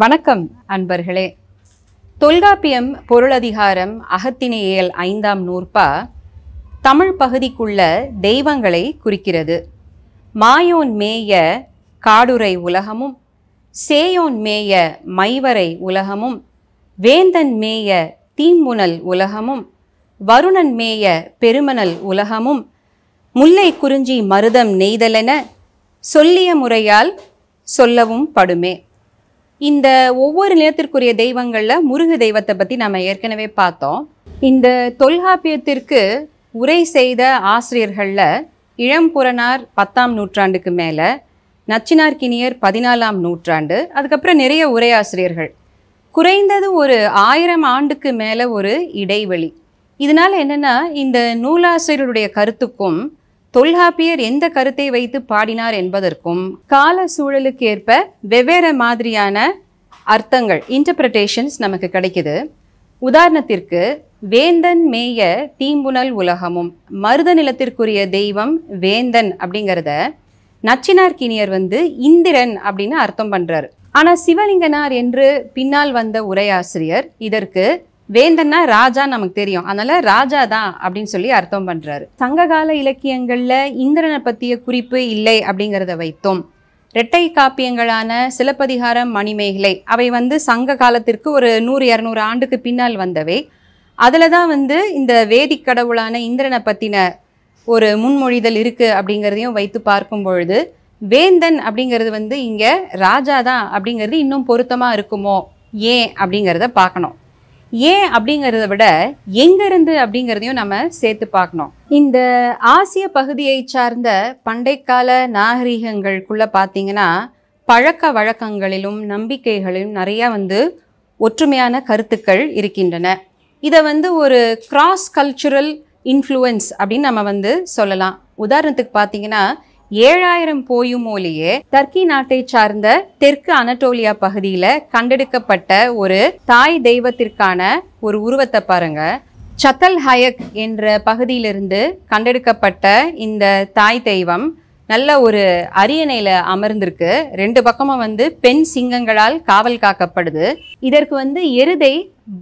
வணக்கம் அன்பர்களே தொல்காப்பியம் பொருளதிகாரம் அகத்தினேயல் ஐந்தாம் நூற்பா தமிழ் பகுதிக்குள்ள தெய்வங்களை குறிக்கிறது மாயோன் மேய காடுரை உலகமும் சேயோன் மேய மைவரை உலகமும் வேந்தன் மேய தீம்புணல் உலகமும் வருணன் மேய பெருமணல் உலகமும் முல்லை குறிஞ்சி மருதம் நெய்தலென சொல்லிய முறையால் சொல்லவும் படுமே இந்த ஒவ்வொரு நிலத்திற்குரிய தெய்வங்களில் முருக தெய்வத்தை பற்றி நம்ம ஏற்கனவே பார்த்தோம் இந்த தொல்காப்பியத்திற்கு உரை செய்த ஆசிரியர்களில் இளம்புறனார் பத்தாம் நூற்றாண்டுக்கு மேலே நச்சினார்கினியர் பதினாலாம் நூற்றாண்டு அதுக்கப்புறம் நிறைய உரையாசிரியர்கள் குறைந்தது ஒரு ஆயிரம் ஆண்டுக்கு மேலே ஒரு இடைவெளி இதனால் என்னென்னா இந்த நூலாசிரியருடைய கருத்துக்கும் தொல்காப்பியர் எந்த கருத்தை வைத்து பாடினார் என்பதற்கும் கால சூழலுக்கு ஏற்ப வெவ்வேறு மாதிரியான அர்த்தங்கள் இன்டர்பிரட்டேஷன்ஸ் நமக்கு கிடைக்குது உதாரணத்திற்கு வேந்தன் மேய தீம்புணல் உலகமும் மருத நிலத்திற்குரிய தெய்வம் வேந்தன் அப்படிங்கிறத நச்சினார்கினியர் வந்து இந்திரன் அப்படின்னு அர்த்தம் பண்ணுறாரு ஆனால் சிவலிங்கனார் என்று பின்னால் வந்த உரையாசிரியர் இதற்கு வேந்தன்னா ராஜா நமக்கு தெரியும் அதனால ராஜா தான் அப்படின்னு சொல்லி அர்த்தம் பண்றாரு சங்ககால இலக்கியங்கள்ல இந்திரனை பற்றிய குறிப்பு இல்லை அப்படிங்கிறத வைத்தோம் இரட்டை காப்பியங்களான சிலப்பதிகாரம் மணிமேகலை அவை வந்து சங்க காலத்திற்கு ஒரு நூறு இரநூறு ஆண்டுக்கு பின்னால் வந்தவை அதில் தான் வந்து இந்த வேதி கடவுளான இந்திரனை பற்றின ஒரு முன்மொழிதல் இருக்குது அப்படிங்கிறதையும் வைத்து பார்க்கும் பொழுது வேந்தன் அப்படிங்கிறது வந்து இங்கே ராஜா தான் அப்படிங்கிறது இன்னும் பொருத்தமாக இருக்குமோ ஏன் அப்படிங்கிறத பார்க்கணும் ஏன் அப்படிங்கிறத விட எங்கேருந்து அப்படிங்கிறதையும் நம்ம சேர்த்து பார்க்கணும் இந்த ஆசிய பகுதியை சார்ந்த பண்டைக்கால நாகரிகங்களுக்குள்ள பார்த்தீங்கன்னா பழக்க வழக்கங்களிலும் நம்பிக்கைகளிலும் நிறையா வந்து ஒற்றுமையான கருத்துக்கள் இருக்கின்றன இதை வந்து ஒரு கிராஸ் கல்ச்சுரல் இன்ஃப்ளூயன்ஸ் அப்படின்னு நம்ம வந்து சொல்லலாம் உதாரணத்துக்கு பார்த்தீங்கன்னா ஏழாயிரம் போயுமோலேயே டர்க்கி நாட்டை சார்ந்த தெற்கு அனடோலியா பகுதியில கண்டெடுக்கப்பட்ட ஒரு தாய் தெய்வத்திற்கான ஒரு உருவத்தை பாருங்க சத்தல் ஹயக் என்ற பகுதியிலிருந்து கண்டெடுக்கப்பட்ட இந்த தாய் தெய்வம் நல்ல ஒரு அரியணையில் அமர்ந்திருக்கு ரெண்டு பக்கமும் வந்து பெண் சிங்கங்களால் காவல் காக்கப்படுது இதற்கு வந்து எருதை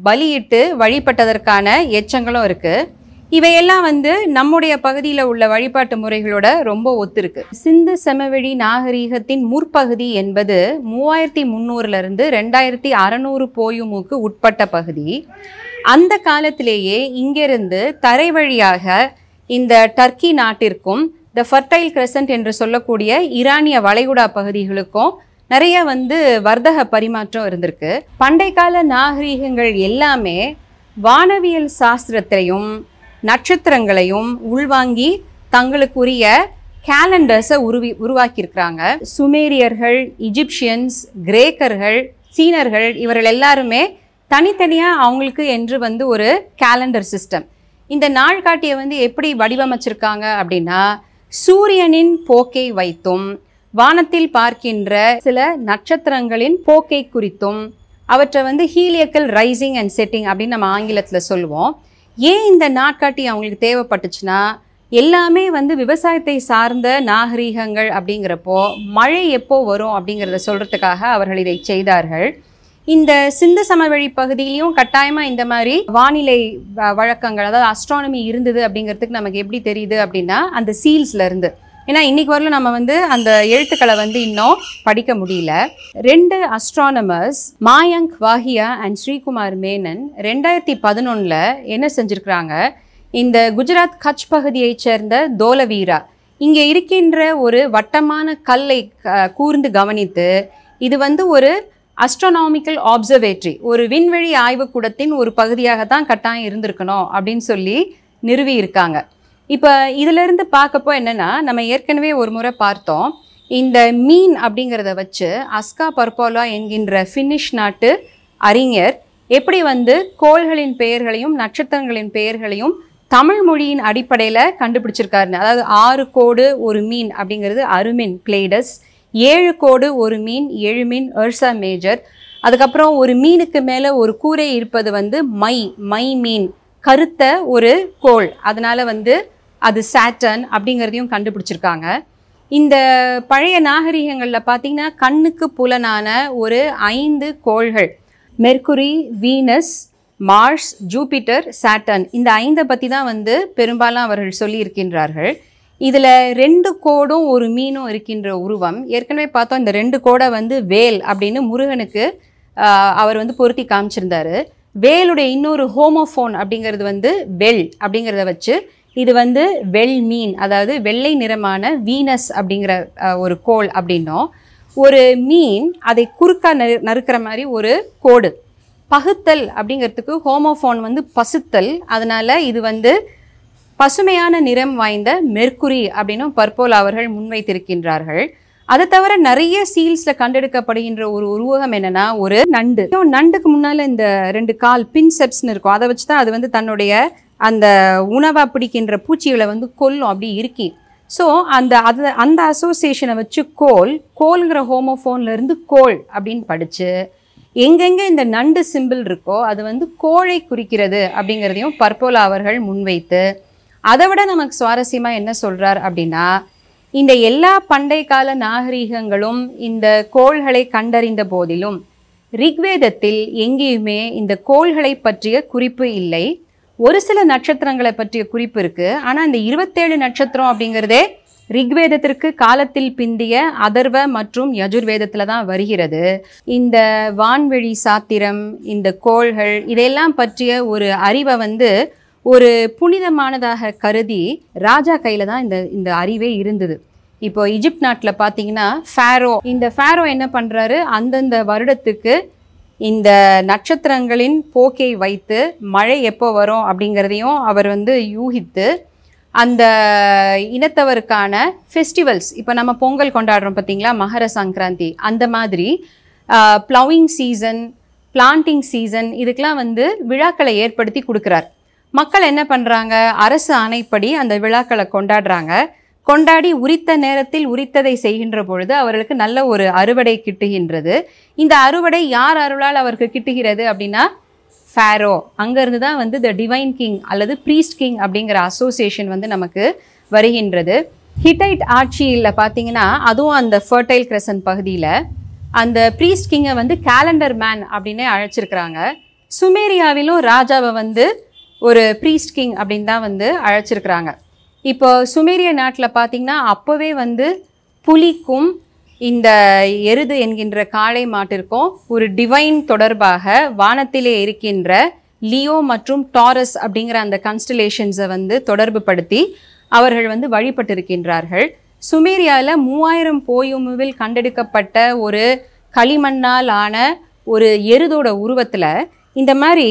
பலியிட்டு வழிபட்டதற்கான எச்சங்களும் இருக்குது இவையெல்லாம் வந்து நம்முடைய பகுதியில் உள்ள வழிபாட்டு முறைகளோட ரொம்ப ஒத்துருக்கு சிந்து செமவெளி நாகரீகத்தின் முற்பகுதி என்பது மூவாயிரத்தி முந்நூறுலேருந்து ரெண்டாயிரத்தி அறநூறு போயுமுக்கு உட்பட்ட பகுதி அந்த காலத்திலேயே இங்கிருந்து தரை வழியாக இந்த டர்க்கி நாட்டிற்கும் த ஃபர்டைல் கிரசன்ட் என்று சொல்லக்கூடிய ஈரானிய வளைகுடா பகுதிகளுக்கும் நிறைய வந்து வர்த்தக பரிமாற்றம் இருந்திருக்கு பண்டைக்கால நாகரீகங்கள் எல்லாமே வானவியல் சாஸ்திரத்தையும் நட்சத்திரங்களையும் உள்வாங்கி தங்களுக்குரிய கேலண்டர்ஸை உருவி உருவாக்கியிருக்கிறாங்க சுமேரியர்கள் இஜிப்சியன்ஸ் கிரேக்கர்கள் சீனர்கள் இவர்கள் எல்லாருமே தனித்தனியாக அவங்களுக்கு என்று வந்து ஒரு கேலண்டர் சிஸ்டம் இந்த நாள்காட்டியை வந்து எப்படி வடிவமைச்சிருக்காங்க அப்படின்னா சூரியனின் போக்கை வைத்தும் வானத்தில் பார்க்கின்ற சில நட்சத்திரங்களின் போக்கை குறித்தும் அவற்றை வந்து ஹீலியக்கல் ரைசிங் அண்ட் செட்டிங் அப்படின்னு நம்ம ஆங்கிலத்தில் சொல்லுவோம் ஏன் இந்த நாட்காட்டி அவங்களுக்கு தேவைப்பட்டுச்சுன்னா எல்லாமே வந்து விவசாயத்தை சார்ந்த நாகரீகங்கள் அப்படிங்கிறப்போ மழை எப்போ வரும் அப்படிங்கிறத சொல்கிறதுக்காக அவர்கள் இதை செய்தார்கள் இந்த சிந்து சமவெளி பகுதியிலையும் கட்டாயமாக இந்த மாதிரி வானிலை வழக்கங்கள் அதாவது அஸ்ட்ரானமி இருந்தது அப்படிங்கிறதுக்கு நமக்கு எப்படி தெரியுது அப்படின்னா அந்த சீல்ஸ்லேருந்து ஏன்னா இன்றைக்கி வரலும் நம்ம வந்து அந்த எழுத்துக்களை வந்து இன்னும் படிக்க முடியல ரெண்டு அஸ்ட்ரானமர்ஸ் மாயங்க் வாஹியா அண்ட் ஸ்ரீகுமார் மேனன் ரெண்டாயிரத்தி பதினொன்றில் என்ன செஞ்சுருக்கிறாங்க இந்த குஜராத் கட்ச் பகுதியைச் சேர்ந்த தோலவீரா இங்கே இருக்கின்ற ஒரு வட்டமான கல்லை கூர்ந்து கவனித்து இது வந்து ஒரு அஸ்ட்ரானாமிக்கல் ஆப்சர்வேட்ரி ஒரு விண்வெளி ஆய்வுக்கூடத்தின் ஒரு பகுதியாக தான் கட்டாயம் இருந்திருக்கணும் அப்படின்னு சொல்லி நிறுவி இருக்காங்க இப்போ இதிலிருந்து பார்க்கப்போ என்னென்னா நம்ம ஏற்கனவே ஒரு முறை பார்த்தோம் இந்த மீன் அப்படிங்கிறத வச்சு அஸ்கா பர்போலா என்கின்ற ஃபின்னிஷ் நாட்டு அறிஞர் எப்படி வந்து கோள்களின் பெயர்களையும் நட்சத்திரங்களின் பெயர்களையும் தமிழ் மொழியின் அடிப்படையில் கண்டுபிடிச்சிருக்காருன்னு அதாவது ஆறு கோடு ஒரு மீன் அப்படிங்கிறது அருமின் பிளேடஸ் ஏழு கோடு ஒரு மீன் ஏழு மீன் எர்சா மேஜர் அதுக்கப்புறம் ஒரு மீனுக்கு மேலே ஒரு கூரை இருப்பது வந்து மை மை மீன் கருத்த ஒரு கோள் அதனால் வந்து அது சேட்டன் அப்படிங்கிறதையும் கண்டுபிடிச்சிருக்காங்க இந்த பழைய நாகரிகங்களில் பார்த்தீங்கன்னா கண்ணுக்கு புலனான ஒரு ஐந்து கோள்கள் Mercury Venus Mars Jupiter Saturn இந்த ஐந்தை பற்றி தான் வந்து பெரும்பாலும் அவர்கள் சொல்லியிருக்கின்றார்கள் இதில் ரெண்டு கோடும் ஒரு மீனும் இருக்கின்ற உருவம் ஏற்கனவே பார்த்தோம் இந்த ரெண்டு கோடை வந்து வேல் அப்படின்னு முருகனுக்கு அவர் வந்து பொருத்தி காமிச்சிருந்தார் வேலுடைய இன்னொரு ஹோமோஃபோன் அப்படிங்கிறது வந்து வெல் அப்படிங்கிறத வச்சு இது வந்து வெல் மீன் அதாவது வெள்ளை நிறமான வீனஸ் அப்படிங்கிற ஒரு கோல் அப்படின்னோம் ஒரு மீன் அதை குறுக்காக நறு நறுக்கிற மாதிரி ஒரு கோடு பகுத்தல் அப்படிங்கிறதுக்கு ஹோமோஃபோன் வந்து பசுத்தல் அதனால் இது வந்து பசுமையான நிறம் வாய்ந்த மெர்குரி அப்படின்னும் பர்போல் அவர்கள் முன்வைத்திருக்கின்றார்கள் அதை தவிர நிறைய சீல்ஸில் கண்டெடுக்கப்படுகின்ற ஒரு உருவகம் என்னென்னா ஒரு நண்டு நண்டுக்கு முன்னால் இந்த ரெண்டு கால் பின்செப்ஸ்னு இருக்கும் அதை வச்சு தான் அது வந்து தன்னுடைய அந்த உணவை பிடிக்கின்ற பூச்சிகளை வந்து கொல்லும் அப்படி இருக்கி ஸோ அந்த அது அந்த அசோசியேஷனை வச்சு கோல் கோல்ங்கிற ஹோமோஃபோன்லேருந்து கோல் அப்படின்னு படித்து எங்கெங்கே இந்த நண்டு சிம்பிள் இருக்கோ அது வந்து கோழை குறிக்கிறது அப்படிங்கிறதையும் பர்போலா அவர்கள் முன்வைத்து அதை விட நமக்கு சுவாரஸ்யமாக என்ன சொல்கிறார் அப்படின்னா இந்த எல்லா பண்டை கால நாகரீகங்களும் இந்த கோள்களை கண்டறிந்த போதிலும் ரிக்வேதத்தில் எங்கேயுமே இந்த கோள்களை பற்றிய குறிப்பு இல்லை ஒரு சில நட்சத்திரங்களை பற்றிய குறிப்பு இருக்குது ஆனால் இந்த இருபத்தேழு நட்சத்திரம் அப்படிங்கிறதே ரிக்வேதத்திற்கு காலத்தில் பிந்திய அதர்வ மற்றும் யஜுர்வேதத்தில் தான் வருகிறது இந்த வான்வெளி சாத்திரம் இந்த கோள்கள் இதையெல்லாம் பற்றிய ஒரு அறிவை வந்து ஒரு புனிதமானதாக கருதி ராஜா கையில் தான் இந்த இந்த அறிவே இருந்தது இப்போ இஜிப்ட் நாட்டில் பார்த்தீங்கன்னா ஃபேரோ இந்த ஃபேரோ என்ன பண்ணுறாரு அந்தந்த வருடத்துக்கு இந்த நட்சத்திரங்களின் போக்கை வைத்து மழை எப்போ வரும் அப்படிங்கிறதையும் அவர் வந்து யூகித்து அந்த இனத்தவருக்கான ஃபெஸ்டிவல்ஸ் இப்போ நம்ம பொங்கல் கொண்டாடுறோம் பார்த்திங்களா மகர சங்கராந்தி அந்த மாதிரி ப்ளவிங் சீசன் பிளான்டிங் சீசன் இதுக்கெலாம் வந்து விழாக்களை ஏற்படுத்தி கொடுக்குறார் மக்கள் என்ன பண்ணுறாங்க அரசு ஆணைப்படி அந்த விழாக்களை கொண்டாடுறாங்க கொண்டாடி உரித்த நேரத்தில் உரித்ததை செய்கின்ற பொழுது அவர்களுக்கு நல்ல ஒரு அறுவடை கிட்டுகின்றது இந்த அறுவடை யார் அருளால் அவருக்கு கிட்டுகிறது அப்படின்னா ஃபேரோ அங்கேருந்து தான் வந்து த டிவைன் கிங் அல்லது ப்ரீஸ்ட் கிங் அப்படிங்கிற அசோசியேஷன் வந்து நமக்கு வருகின்றது ஹிட்டைட் ஆட்சியில் பார்த்தீங்கன்னா அதுவும் அந்த ஃபர்டைல் கிரசன் பகுதியில் அந்த ப்ரீஸ்ட் கிங்கை வந்து கேலண்டர் மேன் அப்படின்னே அழைச்சிருக்கிறாங்க சுமேரியாவிலும் ராஜாவை வந்து ஒரு ப்ரீஸ்ட் கிங் அப்படின்னு தான் வந்து அழைச்சிருக்கிறாங்க இப்போ சுமேரிய நாட்டில் பார்த்திங்கன்னா அப்போவே வந்து புலிக்கும் இந்த எருது என்கின்ற காளை மாட்டிற்கும் ஒரு டிவைன் தொடர்பாக வானத்திலே இருக்கின்ற லியோ மற்றும் டாரஸ் அப்படிங்கிற அந்த கன்ஸ்டலேஷன்ஸை வந்து தொடர்பு படுத்தி அவர்கள் வந்து வழிபட்டிருக்கின்றார்கள் சுமேரியாவில் மூவாயிரம் போயுமுவில் கண்டெடுக்கப்பட்ட ஒரு களிமண்ணால் ஆன ஒரு எருதோட உருவத்தில் இந்த மாதிரி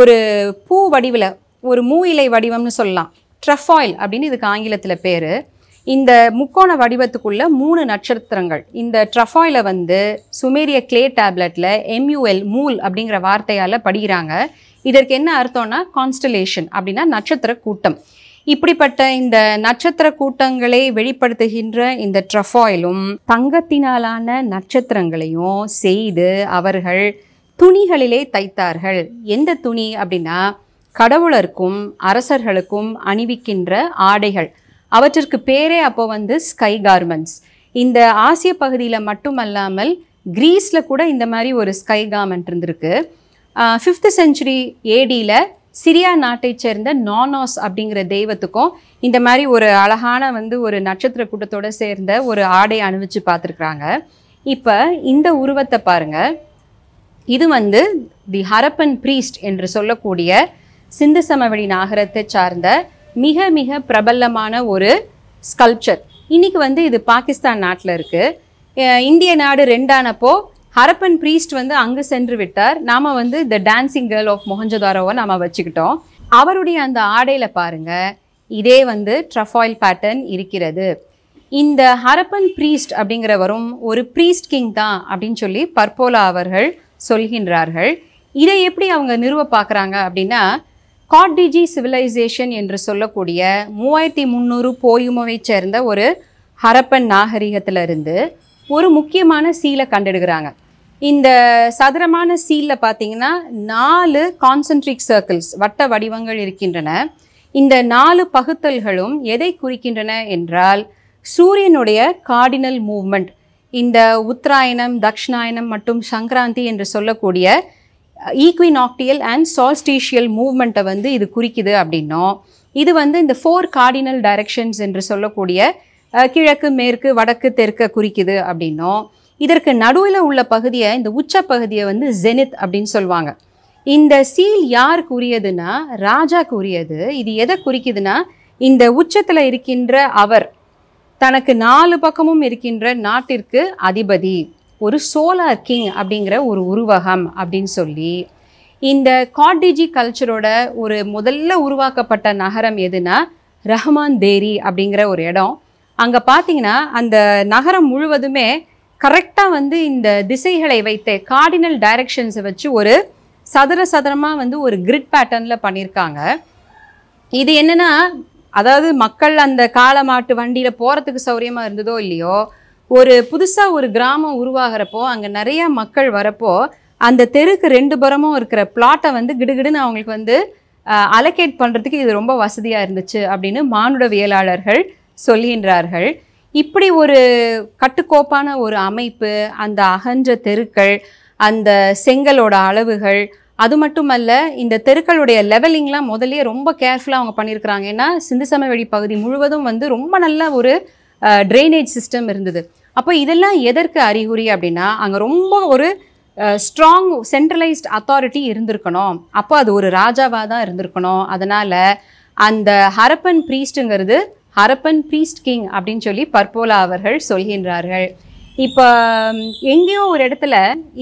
ஒரு பூ வடிவில் ஒரு மூ இலை வடிவம்னு சொல்லலாம் ட்ரஃபாயில் அப்படின்னு இதுக்கு ஆங்கிலத்தில் பேர் இந்த முக்கோண வடிவத்துக்குள்ள மூணு நட்சத்திரங்கள் இந்த ட்ரஃபாயில் வந்து சுமேரிய கிளே டேப்லெட்டில் எம்யூஎல் மூல் அப்படிங்கிற வார்த்தையால் படிக்கிறாங்க இதற்கு என்ன அர்த்தம்னா கான்ஸ்டலேஷன் அப்படின்னா நட்சத்திர கூட்டம் இப்படிப்பட்ட இந்த நட்சத்திர கூட்டங்களை வெளிப்படுத்துகின்ற இந்த ட்ரஃபாயிலும் தங்கத்தினாலான நட்சத்திரங்களையும் செய்து அவர்கள் துணிகளிலே தைத்தார்கள் எந்த துணி அப்படின்னா கடவுளருக்கும் அரசர்களுக்கும் அணிவிக்கின்ற ஆடைகள் அவற்றிற்கு பேரே அப்போ வந்து ஸ்கை கார்மெண்ட்ஸ் இந்த ஆசிய பகுதியில் மட்டுமல்லாமல் கிரீஸில் கூட இந்த மாதிரி ஒரு ஸ்கை கார்மெண்ட் இருந்திருக்கு ஃபிஃப்த் செஞ்சுரி ஏடியில் சிரியா நாட்டை சேர்ந்த நானாஸ் அப்படிங்கிற தெய்வத்துக்கும் இந்த மாதிரி ஒரு அழகான வந்து ஒரு நட்சத்திர கூட்டத்தோடு சேர்ந்த ஒரு ஆடை அணிவிச்சு பார்த்துருக்குறாங்க இப்போ இந்த உருவத்தை பாருங்கள் இது வந்து தி ஹரப்பன் ப்ரீஸ்ட் என்று சொல்லக்கூடிய சிந்து சமவெளி நாகரத்தை சார்ந்த மிக மிக பிரபலமான ஒரு ஸ்கல்ப்சர் இன்றைக்கி வந்து இது பாகிஸ்தான் நாட்டில் இருக்குது இந்திய நாடு ரெண்டானப்போ ஹரப்பன் ப்ரீஸ்ட் வந்து அங்கே சென்று விட்டார் நாம் வந்து த டான்சிங் கேர்ள் ஆஃப் மொஹஞ்சதாரோவை நாம் வச்சுக்கிட்டோம் அவருடைய அந்த ஆடையில் பாருங்கள் இதே வந்து ட்ரஃபாயில் பேட்டர்ன் இருக்கிறது இந்த ஹரப்பன் ப்ரீஸ்ட் அப்படிங்கிறவரும் ஒரு ப்ரீஸ்ட் கிங் தான் அப்படின்னு சொல்லி பர்போலா அவர்கள் சொல்கின்றார்கள் இதை எப்படி அவங்க நிறுவ பார்க்குறாங்க அப்படின்னா காட்டிஜி சிவிலைசேஷன் என்று சொல்லக்கூடிய மூவாயிரத்தி முந்நூறு போயுமவை சேர்ந்த ஒரு ஹரப்பன் நாகரிகத்திலிருந்து ஒரு முக்கியமான சீலை கண்டெடுக்கிறாங்க இந்த சதுரமான சீலில் பார்த்தீங்கன்னா நாலு கான்சென்ட்ரிக் சர்க்கிள்ஸ் வட்ட வடிவங்கள் இருக்கின்றன இந்த நாலு பகுத்தல்களும் எதை குறிக்கின்றன என்றால் சூரியனுடைய கார்டினல் மூவ்மெண்ட் இந்த உத்தராயணம் தக்ஷணாயணம் மற்றும் சங்கராந்தி என்று சொல்லக்கூடிய ஈக்வினாக்டியல் அண்ட் சால்ஸ்டீஷியல் மூவ்மெண்ட்டை வந்து இது குறிக்குது அப்படின்னும் இது வந்து இந்த ஃபோர் கார்டினல் டைரக்ஷன்ஸ் என்று சொல்லக்கூடிய கிழக்கு மேற்கு வடக்கு தெற்க குறிக்குது அப்படின்னும் இதற்கு நடுவில் உள்ள பகுதியை இந்த உச்ச பகுதியை வந்து ஜெனித் அப்படின்னு சொல்லுவாங்க இந்த சீல் யார் கூறியதுன்னா ராஜா கூறியது இது எதை குறிக்குதுன்னா இந்த உச்சத்தில் இருக்கின்ற அவர் தனக்கு நாலு பக்கமும் இருக்கின்ற நாட்டிற்கு அதிபதி ஒரு சோலார் கிங் அப்படிங்கிற ஒரு உருவகம் அப்படின்னு சொல்லி இந்த காட்டிஜி கல்ச்சரோட ஒரு முதல்ல உருவாக்கப்பட்ட நகரம் எதுனா ரஹ்மான் தேரி அப்படிங்கிற ஒரு இடம் அங்கே பார்த்தீங்கன்னா அந்த நகரம் முழுவதுமே கரெக்டாக வந்து இந்த திசைகளை வைத்து கார்டினல் டைரக்ஷன்ஸை வச்சு ஒரு சதுர சதுரமாக வந்து ஒரு கிரிட் பேட்டர்னில் பண்ணியிருக்காங்க இது என்னென்னா அதாவது மக்கள் அந்த காலமாட்டு மாட்டு வண்டியில் போகிறதுக்கு சௌரியமாக இருந்ததோ இல்லையோ ஒரு புதுசாக ஒரு கிராமம் உருவாகிறப்போ அங்கே நிறையா மக்கள் வரப்போ அந்த தெருக்கு ரெண்டு புறமும் இருக்கிற பிளாட்டை வந்து கிடுகிடுன்னு அவங்களுக்கு வந்து அலகேட் பண்ணுறதுக்கு இது ரொம்ப வசதியாக இருந்துச்சு அப்படின்னு மானுடவியலாளர்கள் சொல்கின்றார்கள் இப்படி ஒரு கட்டுக்கோப்பான ஒரு அமைப்பு அந்த அகன்ற தெருக்கள் அந்த செங்கலோட அளவுகள் அது மட்டுமல்ல இந்த தெருக்களுடைய லெவலிங்லாம் முதலே ரொம்ப கேர்ஃபுல்லாக அவங்க பண்ணியிருக்கிறாங்க ஏன்னா சிந்து சமவெளி பகுதி முழுவதும் வந்து ரொம்ப நல்ல ஒரு ட்ரைனேஜ் சிஸ்டம் இருந்தது அப்போ இதெல்லாம் எதற்கு அறிகுறி அப்படின்னா அங்கே ரொம்ப ஒரு ஸ்ட்ராங் சென்ட்ரலைஸ்ட் அத்தாரிட்டி இருந்திருக்கணும் அப்போ அது ஒரு ராஜாவாக தான் இருந்திருக்கணும் அதனால் அந்த ஹரப்பன் ப்ரீஸ்ட்டுங்கிறது ஹரப்பன் ப்ரீஸ்ட் கிங் அப்படின்னு சொல்லி பர்போலா அவர்கள் சொல்கின்றார்கள் இப்போ எங்கேயோ ஒரு இடத்துல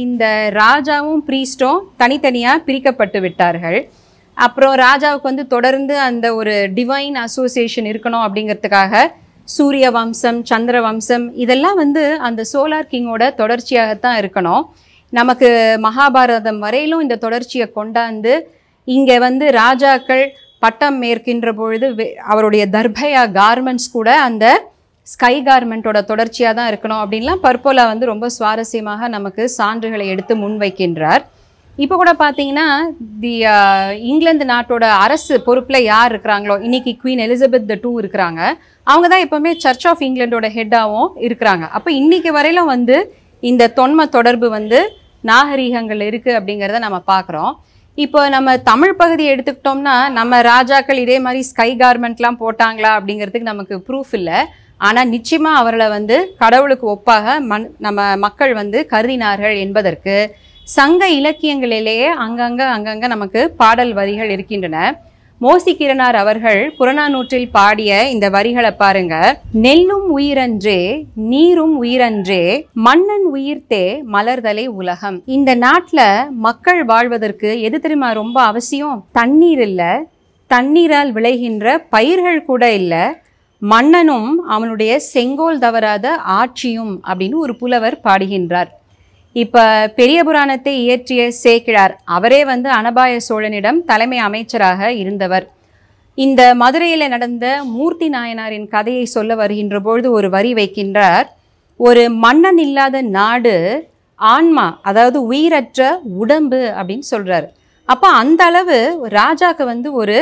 இந்த ராஜாவும் ப்ரீஸ்டும் தனித்தனியாக பிரிக்கப்பட்டு விட்டார்கள் அப்புறம் ராஜாவுக்கு வந்து தொடர்ந்து அந்த ஒரு டிவைன் அசோசியேஷன் இருக்கணும் அப்படிங்கிறதுக்காக சூரிய வம்சம் சந்திர வம்சம் இதெல்லாம் வந்து அந்த சோலார் கிங்கோட தொடர்ச்சியாகத்தான் இருக்கணும் நமக்கு மகாபாரதம் வரையிலும் இந்த தொடர்ச்சியை கொண்டாந்து இங்கே வந்து ராஜாக்கள் பட்டம் மேற்கின்ற பொழுது அவருடைய தர்பயா கார்மெண்ட்ஸ் கூட அந்த ஸ்கை கார்மெண்ட்டோட தொடர்ச்சியாக தான் இருக்கணும் அப்படின்லாம் பற்போலா வந்து ரொம்ப சுவாரஸ்யமாக நமக்கு சான்றுகளை எடுத்து முன்வைக்கின்றார் இப்போ கூட பார்த்தீங்கன்னா தி uh, இங்கிலாந்து நாட்டோட அரசு பொறுப்பில் யார் இருக்கிறாங்களோ இன்னைக்கு குவீன் எலிசபெத் த டூ இருக்கிறாங்க அவங்க தான் எப்போவுமே சர்ச் ஆஃப் இங்கிலாண்டோட ஹெட்டாகவும் இருக்கிறாங்க அப்போ இன்னைக்கு வரையிலும் வந்து இந்த தொன்ம தொடர்பு வந்து நாகரீகங்கள் இருக்குது அப்படிங்கிறத நம்ம பார்க்குறோம் இப்போ நம்ம தமிழ் பகுதியை எடுத்துக்கிட்டோம்னா நம்ம ராஜாக்கள் இதே மாதிரி ஸ்கை கார்மெண்ட்லாம் போட்டாங்களா அப்படிங்கிறதுக்கு நமக்கு ப்ரூஃப் இல்லை ஆனால் நிச்சயமாக அவர்களை வந்து கடவுளுக்கு ஒப்பாக மண் நம்ம மக்கள் வந்து கருதினார்கள் என்பதற்கு சங்க இலக்கியங்களிலேயே அங்கங்கே அங்கங்கே நமக்கு பாடல் வரிகள் இருக்கின்றன மோசி கிரணார் அவர்கள் புறநானூற்றில் பாடிய இந்த வரிகளை பாருங்க நெல்லும் உயிரன்றே நீரும் உயிரன்றே மன்னன் உயிர்த்தே மலர்தலை உலகம் இந்த நாட்டில் மக்கள் வாழ்வதற்கு எது தெரியுமா ரொம்ப அவசியம் தண்ணீர் இல்லை தண்ணீரால் விளைகின்ற பயிர்கள் கூட இல்லை மன்னனும் அவனுடைய செங்கோல் தவறாத ஆட்சியும் அப்படின்னு ஒரு புலவர் பாடுகின்றார் இப்போ பெரிய புராணத்தை இயற்றிய சேக்கிழார் அவரே வந்து அனபாய சோழனிடம் தலைமை அமைச்சராக இருந்தவர் இந்த மதுரையில் நடந்த மூர்த்தி நாயனாரின் கதையை சொல்ல வருகின்ற பொழுது ஒரு வரி வைக்கின்றார் ஒரு மன்னன் இல்லாத நாடு ஆன்மா அதாவது உயிரற்ற உடம்பு அப்படின்னு சொல்கிறார் அப்போ அந்த அளவு ராஜாக்கு வந்து ஒரு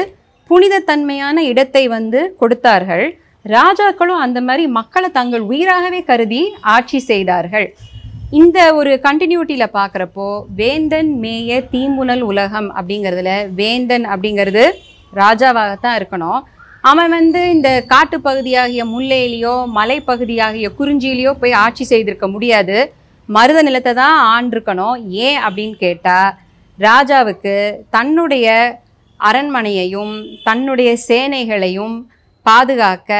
புனிதத்தன்மையான இடத்தை வந்து கொடுத்தார்கள் ராஜாக்களும் அந்த மாதிரி மக்களை தங்கள் உயிராகவே கருதி ஆட்சி செய்தார்கள் இந்த ஒரு கண்டினியூட்டியில் பார்க்குறப்போ வேந்தன் மேய தீம்புணல் உலகம் அப்படிங்கிறதுல வேந்தன் அப்படிங்கிறது ராஜாவாகத்தான் இருக்கணும் அவன் வந்து இந்த காட்டு பகுதியாகிய முல்லையிலையோ மலைப்பகுதியாகிய குறிஞ்சியிலையோ போய் ஆட்சி செய்திருக்க முடியாது மருத நிலத்தை தான் ஆண்டிருக்கணும் ஏன் அப்படின்னு கேட்டால் ராஜாவுக்கு தன்னுடைய அரண்மனையையும் தன்னுடைய சேனைகளையும் பாதுகாக்க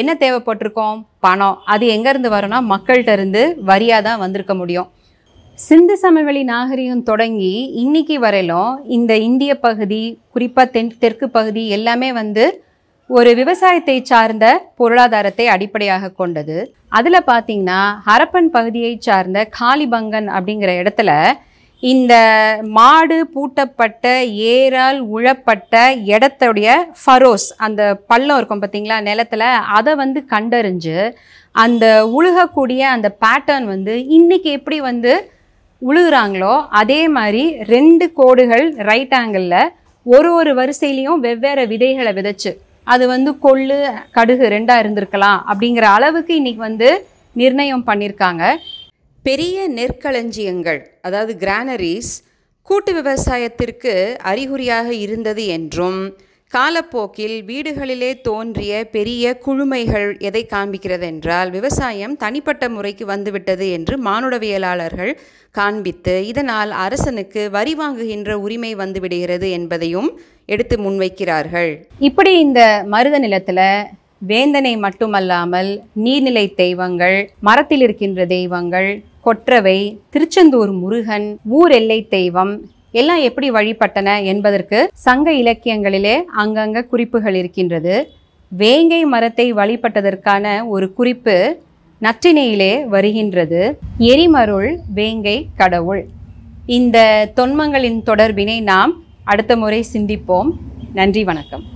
என்ன தேவைப்பட்டிருக்கோம் பணம் அது எங்கேருந்து வரும்னா மக்கள்கிட்ட இருந்து வரியாக தான் வந்திருக்க முடியும் சிந்து சமவெளி நாகரிகம் தொடங்கி இன்னைக்கு வரையிலும் இந்த இந்திய பகுதி குறிப்பாக தென் தெற்கு பகுதி எல்லாமே வந்து ஒரு விவசாயத்தை சார்ந்த பொருளாதாரத்தை அடிப்படையாக கொண்டது அதில் பார்த்தீங்கன்னா ஹரப்பன் பகுதியை சார்ந்த காளிபங்கன் அப்படிங்கிற இடத்துல இந்த மாடு பூட்டப்பட்ட ஏரால் உழப்பட்ட இடத்துடைய ஃபரோஸ் அந்த பள்ளம் இருக்கும் பார்த்திங்களா நிலத்தில் அதை வந்து கண்டறிஞ்சு அந்த உழுகக்கூடிய அந்த பேட்டர்ன் வந்து இன்றைக்கி எப்படி வந்து உழுகுறாங்களோ அதே மாதிரி ரெண்டு கோடுகள் ரைட் ஆங்கிளில் ஒரு ஒரு வரிசையிலையும் வெவ்வேறு விதைகளை விதைச்சு அது வந்து கொள்ளு கடுகு ரெண்டாக இருந்திருக்கலாம் அப்படிங்கிற அளவுக்கு இன்றைக்கி வந்து நிர்ணயம் பண்ணியிருக்காங்க பெரிய நெற்களஞ்சியங்கள் அதாவது கிரானரிஸ் கூட்டு விவசாயத்திற்கு அறிகுறியாக இருந்தது என்றும் காலப்போக்கில் வீடுகளிலே தோன்றிய பெரிய குழுமைகள் எதை காண்பிக்கிறது என்றால் விவசாயம் தனிப்பட்ட முறைக்கு வந்துவிட்டது என்று மானுடவியலாளர்கள் காண்பித்து இதனால் அரசனுக்கு வரி வாங்குகின்ற உரிமை வந்துவிடுகிறது என்பதையும் எடுத்து முன்வைக்கிறார்கள் இப்படி இந்த மருத நிலத்தில் வேந்தனை மட்டுமல்லாமல் நீர்நிலை தெய்வங்கள் மரத்தில் இருக்கின்ற தெய்வங்கள் கொற்றவை திருச்செந்தூர் முருகன் ஊர் எல்லை தெய்வம் எல்லாம் எப்படி வழிபட்டன என்பதற்கு சங்க இலக்கியங்களிலே அங்கங்க குறிப்புகள் இருக்கின்றது வேங்கை மரத்தை வழிபட்டதற்கான ஒரு குறிப்பு நற்றினையிலே வருகின்றது எரிமருள் வேங்கை கடவுள் இந்த தொன்மங்களின் தொடர்பினை நாம் அடுத்த முறை சிந்திப்போம் நன்றி வணக்கம்